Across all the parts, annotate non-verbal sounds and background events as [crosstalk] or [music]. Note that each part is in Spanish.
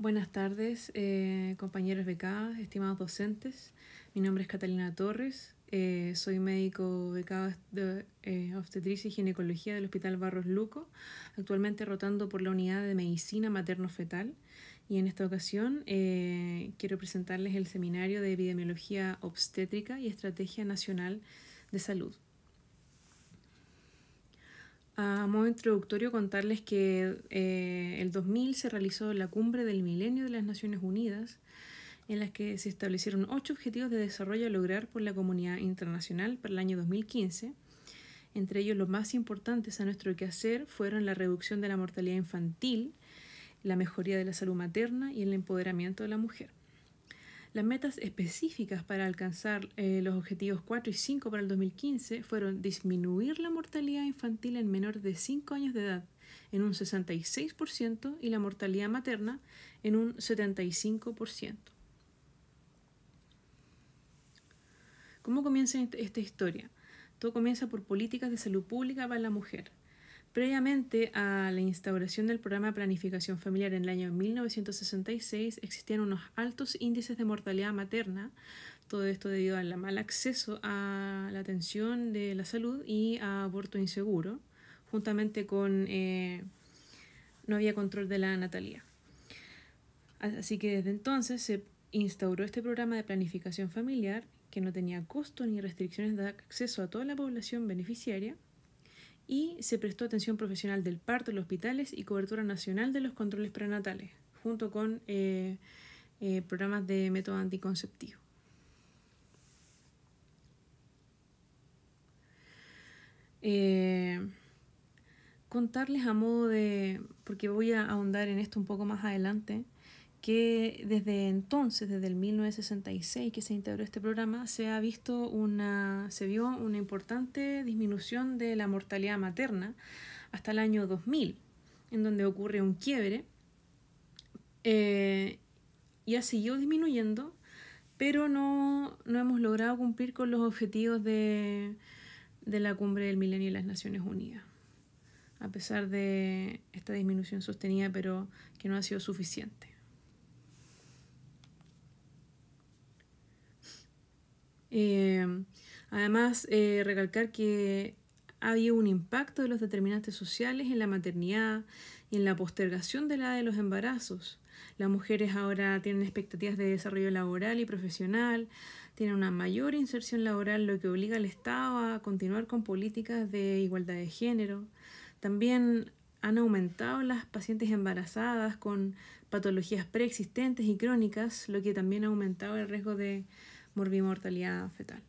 Buenas tardes, eh, compañeros becados, estimados docentes. Mi nombre es Catalina Torres, eh, soy médico becado de eh, obstetricia y ginecología del Hospital Barros Luco, actualmente rotando por la unidad de medicina materno-fetal. Y en esta ocasión quiero presentarles el seminario de epidemiología obstétrica y estrategia nacional de salud. A modo introductorio, contarles que eh, el 2000 se realizó la cumbre del milenio de las Naciones Unidas, en la que se establecieron ocho objetivos de desarrollo a lograr por la comunidad internacional para el año 2015. Entre ellos, los más importantes a nuestro quehacer fueron la reducción de la mortalidad infantil, la mejoría de la salud materna y el empoderamiento de la mujer. Las metas específicas para alcanzar eh, los objetivos 4 y 5 para el 2015 fueron disminuir la mortalidad infantil en menores de 5 años de edad en un 66% y la mortalidad materna en un 75%. ¿Cómo comienza este, esta historia? Todo comienza por políticas de salud pública para la mujer. Previamente a la instauración del programa de planificación familiar en el año 1966 existían unos altos índices de mortalidad materna, todo esto debido al mal acceso a la atención de la salud y a aborto inseguro, juntamente con eh, no había control de la natalidad. Así que desde entonces se instauró este programa de planificación familiar que no tenía costo ni restricciones de acceso a toda la población beneficiaria y se prestó atención profesional del parto en los hospitales y cobertura nacional de los controles prenatales, junto con eh, eh, programas de método anticonceptivo. Eh, contarles a modo de, porque voy a ahondar en esto un poco más adelante, que desde entonces, desde el 1966 que se integró este programa, se ha visto una, se vio una importante disminución de la mortalidad materna hasta el año 2000, en donde ocurre un quiebre eh, y ha seguido disminuyendo, pero no, hemos logrado cumplir con los objetivos de, de la cumbre del milenio de las Naciones Unidas, a pesar de esta disminución sostenida, pero que no ha sido suficiente. Em, además, eh, recalcar que ha habido un impacto de los determinantes sociales en la maternidad y en la postergación de la de los embarazos. Las mujeres ahora tienen expectativas de desarrollo laboral y profesional, tienen una mayor inserción laboral, lo que obliga al Estado a continuar con políticas de igualdad de género. También han aumentado las pacientes embarazadas con patologías preexistentes y crónicas, lo que también ha aumentado el riesgo de morbi-mortalidad fetal.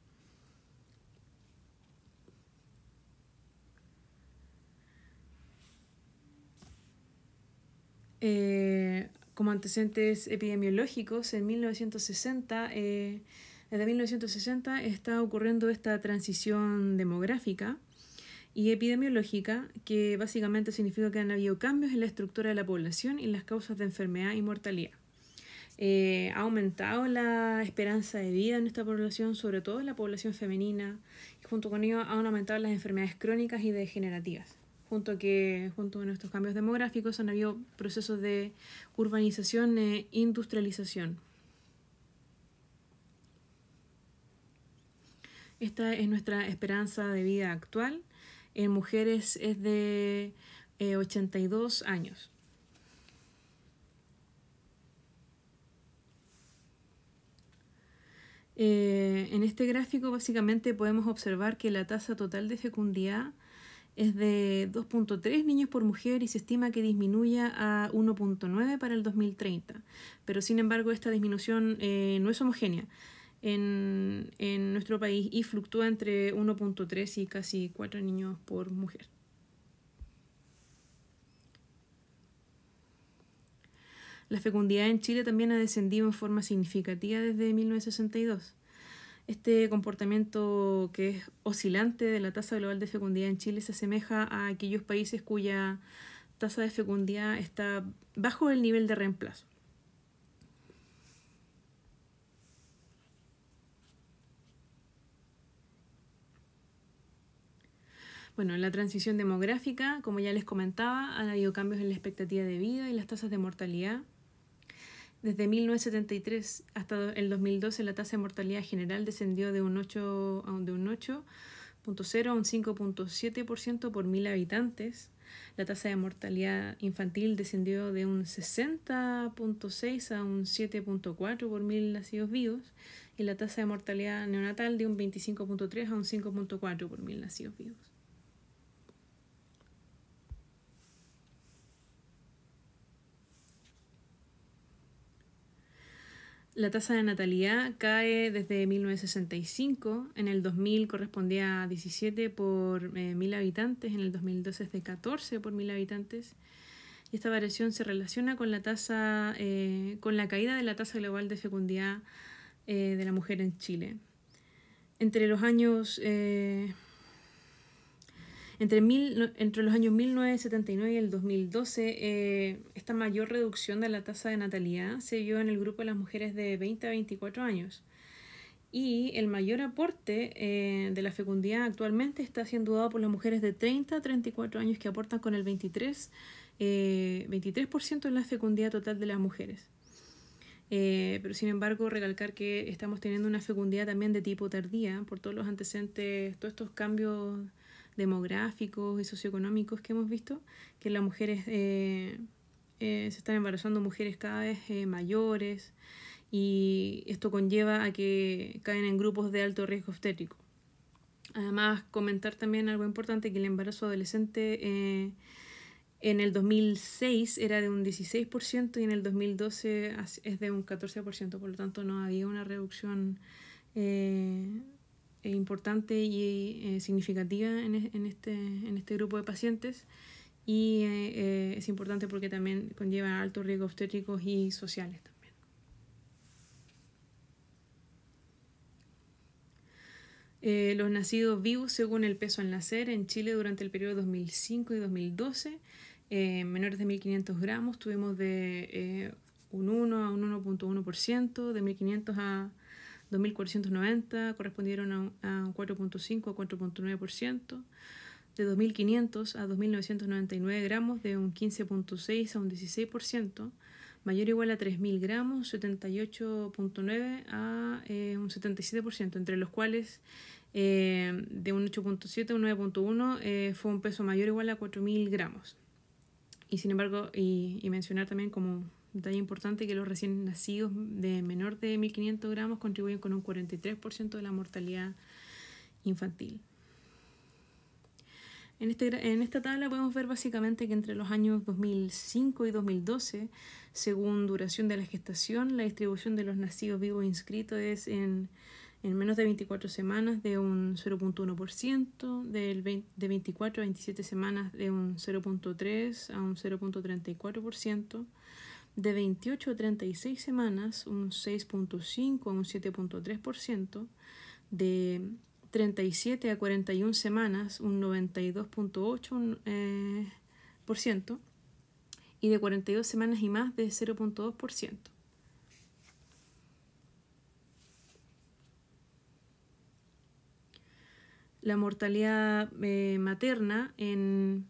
Eh, como antecedentes epidemiológicos, en 1960, eh, desde 1960 está ocurriendo esta transición demográfica y epidemiológica, que básicamente significa que han habido cambios en la estructura de la población y en las causas de enfermedad y mortalidad. Eh, ha aumentado la esperanza de vida en esta población, sobre todo en la población femenina, y junto con ello han aumentado las enfermedades crónicas y degenerativas. Junto, que, junto a nuestros cambios demográficos han habido procesos de urbanización e industrialización. Esta es nuestra esperanza de vida actual. En mujeres es de 82 eh, años. Eh, en este gráfico básicamente podemos observar que la tasa total de fecundidad es de 2.3 niños por mujer y se estima que disminuya a 1.9 para el 2030. Pero sin embargo esta disminución eh, no es homogénea en, en nuestro país y fluctúa entre 1.3 y casi 4 niños por mujer. La fecundidad en Chile también ha descendido en forma significativa desde 1962. Este comportamiento que es oscilante de la tasa global de fecundidad en Chile se asemeja a aquellos países cuya tasa de fecundidad está bajo el nivel de reemplazo. Bueno, en la transición demográfica, como ya les comentaba, ha habido cambios en la expectativa de vida y las tasas de mortalidad. Desde 1973 hasta el 2012 la tasa de mortalidad general descendió de un 8 a un a un 5.7% por mil habitantes. La tasa de mortalidad infantil descendió de un 60.6 a un 7.4 por mil nacidos vivos y la tasa de mortalidad neonatal de un 25.3 a un 5.4 por mil nacidos vivos. La tasa de natalidad cae desde 1965, en el 2000 correspondía a 17 por eh, mil habitantes, en el 2012 es de 14 por mil habitantes. Y esta variación se relaciona con la tasa, eh, con la caída de la tasa global de fecundidad eh, de la mujer en Chile. Entre los años entre, mil, entre los años 1979 y el 2012, eh, esta mayor reducción de la tasa de natalidad se vio en el grupo de las mujeres de 20 a 24 años. Y el mayor aporte eh, de la fecundidad actualmente está siendo dado por las mujeres de 30 a 34 años que aportan con el 23, eh, 23% de la fecundidad total de las mujeres. Eh, pero sin embargo, recalcar que estamos teniendo una fecundidad también de tipo tardía por todos los antecedentes, todos estos cambios demográficos y socioeconómicos que hemos visto, que las mujeres eh, eh, se están embarazando mujeres cada vez eh, mayores y esto conlleva a que caen en grupos de alto riesgo obstétrico. Además, comentar también algo importante, que el embarazo adolescente en el 2006 era de un 16% y en el 2012 es de un 14%, por lo tanto no había una reducción eh, importante y eh, significativa en, en, este, en este grupo de pacientes y eh, es importante porque también conlleva altos riesgos obstétricos y sociales también. los nacidos vivos según el peso al nacer en Chile durante el periodo 2005 y 2012, menores de 1.500 gramos, tuvimos de un 1 a un 1.1%, de 1.500 a 2.490 correspondieron a un, 4.5 a 4.9%, de 2.500 a 2.999 gramos de un 15.6 a un 16%, mayor o igual a 3.000 gramos, 78.9 a eh, un 77%, entre los cuales eh, de un 8.7 a un 9.1 eh, fue un peso mayor o igual a 4.000 gramos. Y sin embargo, y, y mencionar también como Detalle importante que los recién nacidos de menor de 1.500 gramos contribuyen con un 43% de la mortalidad infantil. En, este en, esta tabla podemos ver básicamente que entre los años 2005 y 2012, según duración de la gestación, la distribución de los nacidos vivos inscritos es en, en menos de 24 semanas de un 0.1%, de 24 a 27 semanas de un 0.3 a un 0.34%, de 28 a 36 semanas un 6.5 a un 7.3%, de 37 a 41 semanas un 92.8%, eh, y de 42 semanas y más de 0.2%. La mortalidad eh, materna en,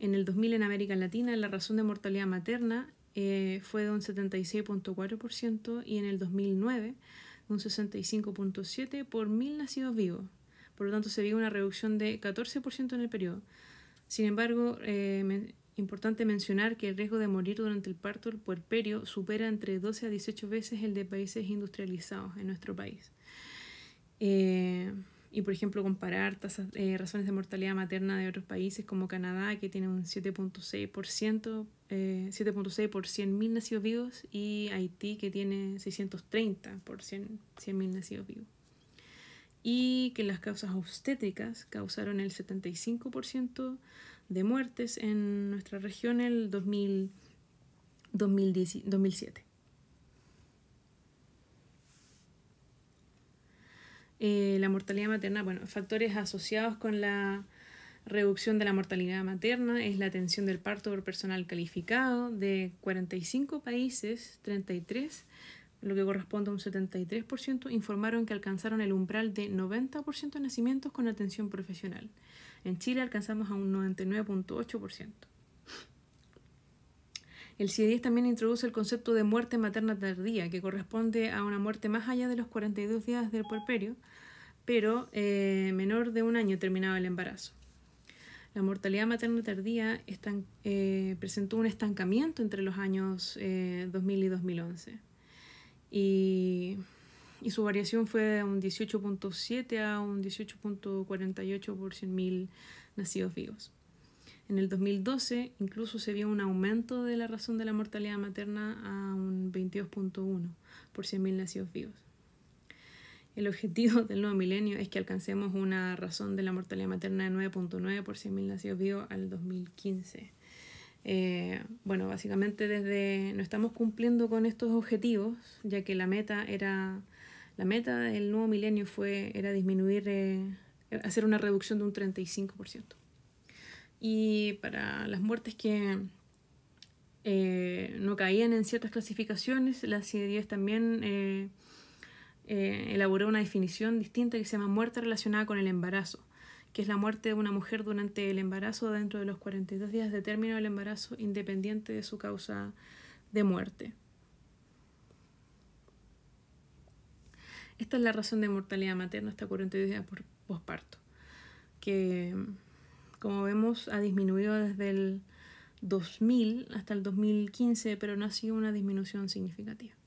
en el 2000 en América Latina, la razón de mortalidad materna eh, fue de un 76.4% y en el 2009 un 65.7% por mil nacidos vivos. Por lo tanto, se vio una reducción de 14% en el periodo. Sin embargo, es eh, importante mencionar que el riesgo de morir durante el parto por perio supera entre 12 a 18 veces el de países industrializados en nuestro país. Eh, y por ejemplo comparar tasas, eh, razones de mortalidad materna de otros países como Canadá, que tiene un 7.6%, eh, 7.6 por 100.000 nacidos vivos, y Haití, que tiene 630 por 100.000 nacidos vivos. Y que las causas obstétricas causaron el 75% de muertes en nuestra región en el 2000, 2010, 2007. Eh, eh, la mortalidad materna, bueno, factores asociados con la reducción de la mortalidad materna es la atención del parto por personal calificado de 45 países, 33, lo que corresponde a un 73%, informaron que alcanzaron el umbral de 90% de nacimientos con atención profesional. En Chile alcanzamos a un 99.8%. El CIDES también introduce el concepto de muerte materna tardía, que corresponde a una muerte más allá de los 42 días del puerperio, pero eh, menor de un año terminaba el embarazo. La mortalidad materna tardía eh, presentó un estancamiento entre los años 2000 eh, y 2011 y, y su variación fue de un 18.7 a un 18.48 por 100.000 nacidos vivos. En el 2012 incluso se vio un aumento de la razón de la mortalidad materna a un 22.1 por 100.000 nacidos vivos. El objetivo [laughs] del nuevo milenio es que alcancemos una razón de la mortalidad materna de 9.9 por 100.000 nacidos vivos al 2015. Eh, bueno, básicamente desde no estamos cumpliendo con estos objetivos, ya que la meta era la meta del nuevo milenio fue era disminuir eh, hacer una reducción de un 35%. Y para las muertes que eh, no caían en ciertas clasificaciones, las ideas también también eh, elaboró una definición distinta que se llama muerte relacionada con el embarazo, que es la muerte de una mujer durante el embarazo dentro de los 42 días de término del embarazo independiente de su causa de muerte. Esta es la razón de mortalidad materna hasta 42 días por posparto, que como vemos ha disminuido desde el 2000 hasta el 2015, pero no ha sido una disminución significativa.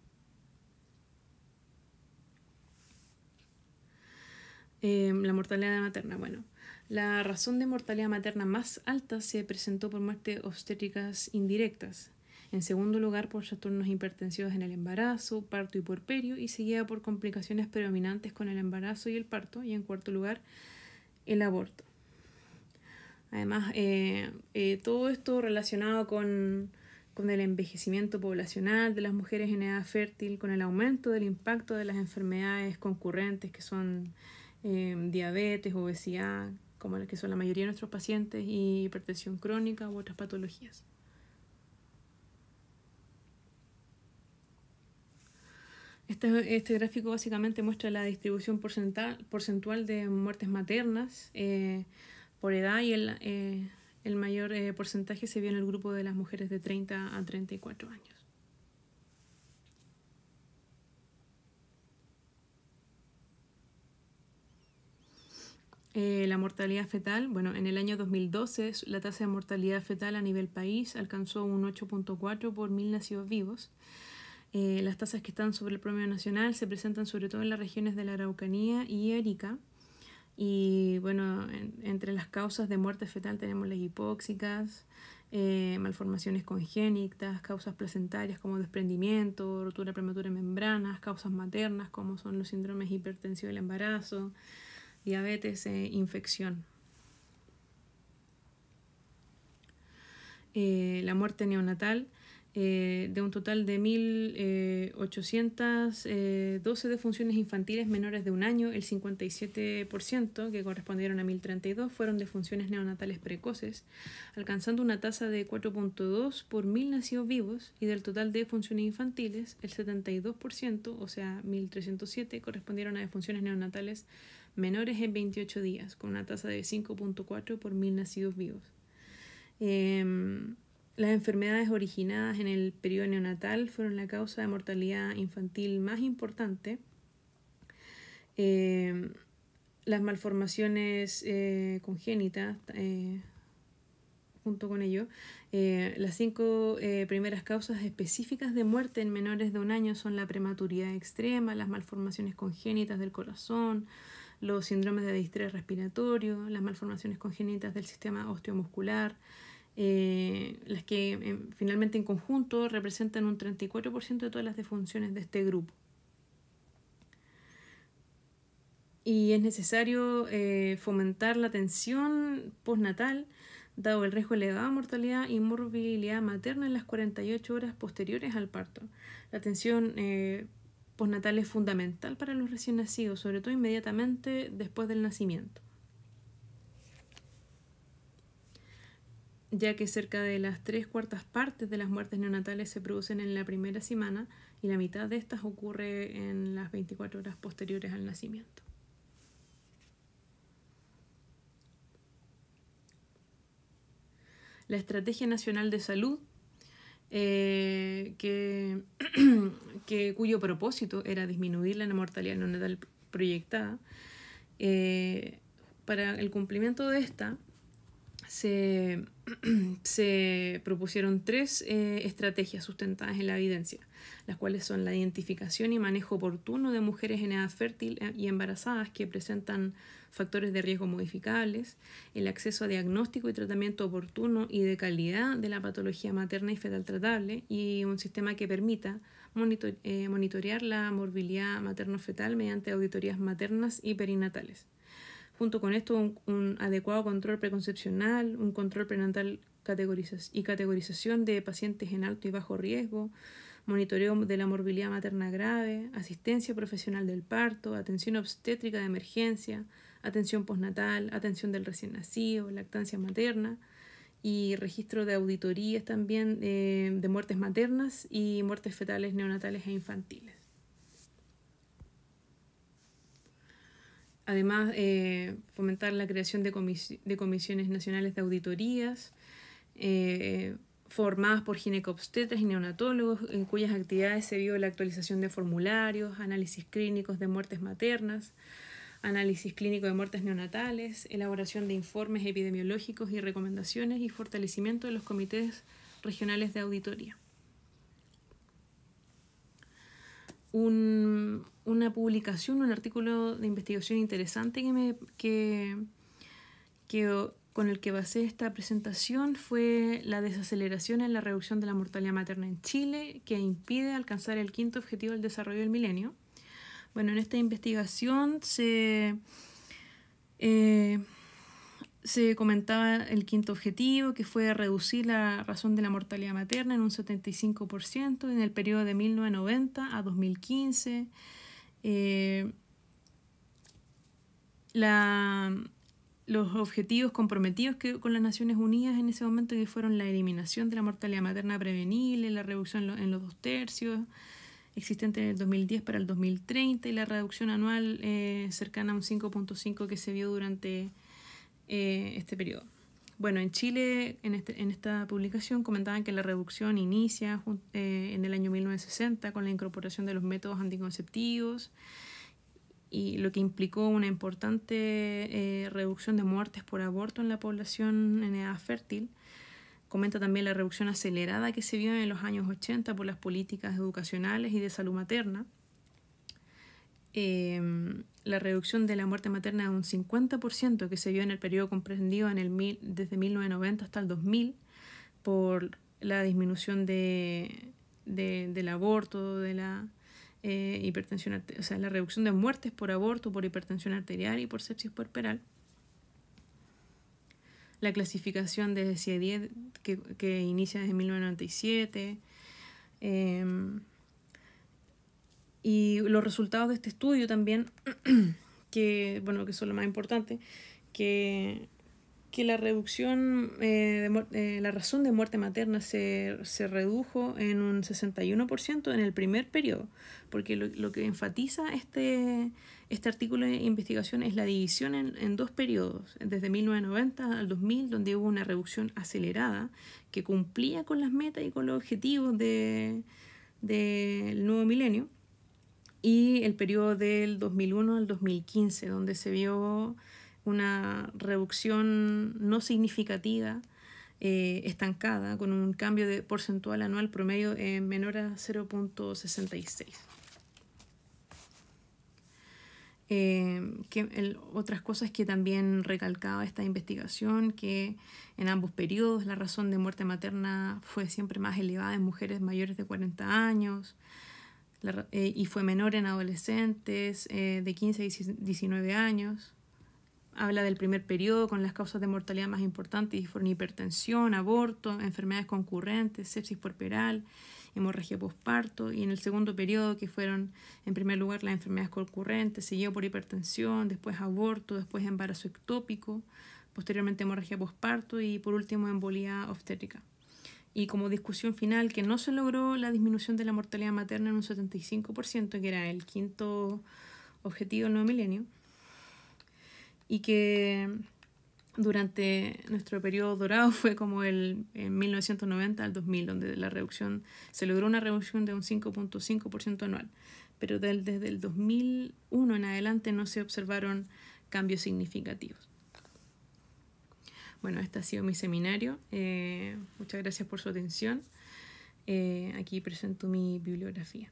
Em, la mortalidad materna, bueno. La razón de mortalidad materna más alta se presentó por muertes obstétricas indirectas. En segundo lugar, por trastornos hipertensivos en el embarazo, parto y puerperio, y seguida por complicaciones predominantes con el embarazo y el parto. Y en cuarto lugar, el aborto. Además, eh, eh, todo esto relacionado con, con el envejecimiento poblacional de las mujeres en edad fértil, con el aumento del impacto de las enfermedades concurrentes que son Em, diabetes, obesidad, como las que son la mayoría de nuestros pacientes, y hipertensión crónica u otras patologías. Este, este gráfico básicamente muestra la distribución porcentual, porcentual de muertes maternas eh, por edad y el, eh, el mayor eh, porcentaje se vio en el grupo de las mujeres de 30 a 34 años. Eh, la mortalidad fetal, bueno, en el año 2012 la tasa de mortalidad fetal a nivel país alcanzó un 8.4 por mil nacidos vivos. Eh, las tasas que están sobre el promedio nacional se presentan sobre todo en las regiones de la Araucanía y erika Y bueno, entre las causas de muerte fetal tenemos las hipóxicas, eh, malformaciones congénitas, causas placentarias como desprendimiento, rotura prematura de membranas, causas maternas como son los síndromes hipertensivos del embarazo, diabetes e infección. Eh, la muerte neonatal eh, de un total de 1.812 eh, defunciones infantiles menores de un año, el 57% que correspondieron a 1.032 fueron defunciones neonatales precoces, alcanzando una tasa de 4.2 por 1.000 nacidos vivos y del total de defunciones infantiles, el 72%, o sea, 1.307, correspondieron a defunciones neonatales menores en 28 días, con una tasa de 5.4 por mil nacidos vivos. Em, las enfermedades originadas en el periodo neonatal fueron la causa de mortalidad infantil más importante. Em, las malformaciones eh, congénitas, eh, junto con ello, eh, las cinco primeras causas específicas de muerte en menores de un año son la prematuridad extrema, las malformaciones congénitas del corazón, los síndromes de distrés respiratorio, las malformaciones congénitas del sistema osteomuscular, eh, las que em, finalmente en conjunto representan un 34% de todas las defunciones de este grupo. Y es necesario eh, fomentar la atención postnatal, dado el riesgo de elevada mortalidad y morbilidad materna en las 48 horas posteriores al parto. La atención eh, postnatal es fundamental para los recién nacidos, sobre todo inmediatamente después del nacimiento. ya que cerca de las tres cuartas partes de las muertes neonatales se producen en la primera semana y la mitad de estas ocurre en las 24 horas posteriores al nacimiento. La Estrategia Nacional de Salud eh, que, [clears throat] que, cuyo propósito era disminuir la mortalidad neonatal proyectada, eh, para el cumplimiento de esta, [clears throat] se, propusieron tres eh, estrategias sustentadas en la evidencia, las cuales son la identificación y manejo oportuno de mujeres en edad fértil eh, y embarazadas que presentan factores de riesgo modificables, el acceso a diagnóstico y tratamiento oportuno y de calidad de la patología materna y fetal tratable y un sistema que permita eh, monitorear la morbilidad materno-fetal mediante auditorías maternas y perinatales junto con esto un, adecuado control preconcepcional, un control prenatal y categorización de pacientes en alto y bajo riesgo, monitoreo de la morbilidad materna grave, asistencia profesional del parto, atención obstétrica de emergencia, atención postnatal, atención del recién nacido, lactancia materna y registro de auditorías también eh, de muertes maternas y muertes fetales, neonatales e infantiles. Además, eh, fomentar la creación de, comisiones nacionales de auditorías eh, formadas por ginecobstetras y neonatólogos, en cuyas actividades se vio la actualización de formularios, análisis clínicos de muertes maternas, análisis clínico de muertes neonatales, elaboración de informes epidemiológicos y recomendaciones y fortalecimiento de los comités regionales de auditoría. Un una publicación, un artículo de investigación interesante que con el que basé esta presentación fue la desaceleración en la reducción de la mortalidad materna en Chile, que impide alcanzar el quinto objetivo del desarrollo del milenio. Bueno, en esta investigación se... Eh, se comentaba el quinto objetivo, que fue reducir la razón de la mortalidad materna en un 75% en el periodo de 1990 a 2015. Eh, la, los objetivos comprometidos con las Naciones Unidas en ese momento, que fueron la eliminación de la mortalidad materna prevenible, la reducción en, los dos tercios existente en el 2010 para el 2030 y la reducción anual eh, cercana a un 5.5 que se vio durante eh, este periodo. Bueno, en Chile, este, en, esta publicación comentaban que la reducción inicia eh, en el año 1960 con la incorporación de los métodos anticonceptivos y lo que implicó una importante eh, reducción de muertes por aborto en la población en edad fértil. Comenta también la reducción acelerada que se vio en los años 80 por las políticas educacionales y de salud materna Em, la reducción de la muerte materna de un 50% que se vio en el periodo comprendido en el desde 1990 hasta el 2000 por la disminución de, del aborto, de la eh, hipertensión, o sea, la reducción de muertes por aborto, por hipertensión arterial y por sepsis puerperal. La clasificación de CIE-10 que, inicia desde 1997. Y los resultados de este estudio también, [clears throat] que, bueno, que son lo más importante, que, que la reducción, eh, eh, la razón de muerte materna se, se redujo en un 61% en el primer periodo, porque lo, que enfatiza este, este artículo de investigación es la división en, en dos periodos, desde 1990 al 2000, donde hubo una reducción acelerada que cumplía con las metas y con los objetivos del de, nuevo milenio y el periodo del 2001 al 2015, donde se vio una reducción no significativa, eh, estancada, con un cambio de porcentual anual promedio menor a 0.66. Eh, que otras cosas que también recalcaba esta investigación, que en ambos periodos la razón de muerte materna fue siempre más elevada en mujeres mayores de 40 años, eh, y fue menor en adolescentes eh, de 15 a 19 años. Habla del primer periodo con las causas de mortalidad más importantes y fueron hipertensión, aborto, enfermedades concurrentes, sepsis puerperal, hemorragia postparto y en el segundo periodo que fueron en primer lugar las enfermedades concurrentes, seguido por hipertensión, después aborto, después embarazo ectópico, posteriormente hemorragia postparto y por último embolía obstétrica y como discusión final que no se logró la disminución de la mortalidad materna en un 75%, que era el quinto objetivo del nuevo milenio, y que durante nuestro periodo dorado [laughs] fue como el en 1990 al 2000, donde la reducción se logró una reducción de un 5.5% anual, pero del, desde el 2001 en adelante no se observaron cambios significativos. Bueno, este ha sido mi seminario. Eh, muchas gracias por su atención. Eh, aquí presento mi bibliografía.